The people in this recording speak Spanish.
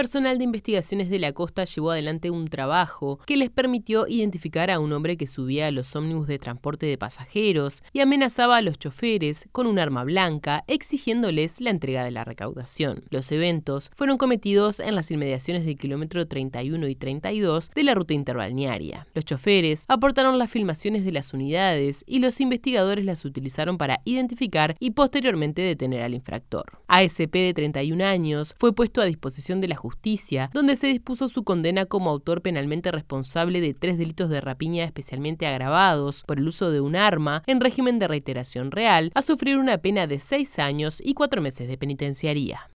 personal de investigaciones de la costa llevó adelante un trabajo que les permitió identificar a un hombre que subía a los ómnibus de transporte de pasajeros y amenazaba a los choferes con un arma blanca, exigiéndoles la entrega de la recaudación. Los eventos fueron cometidos en las inmediaciones del kilómetro 31 y 32 de la ruta interbalnearia. Los choferes aportaron las filmaciones de las unidades y los investigadores las utilizaron para identificar y posteriormente detener al infractor. ASP de 31 años fue puesto a disposición de la justicia Justicia, donde se dispuso su condena como autor penalmente responsable de tres delitos de rapiña especialmente agravados por el uso de un arma en régimen de reiteración real, a sufrir una pena de seis años y cuatro meses de penitenciaría.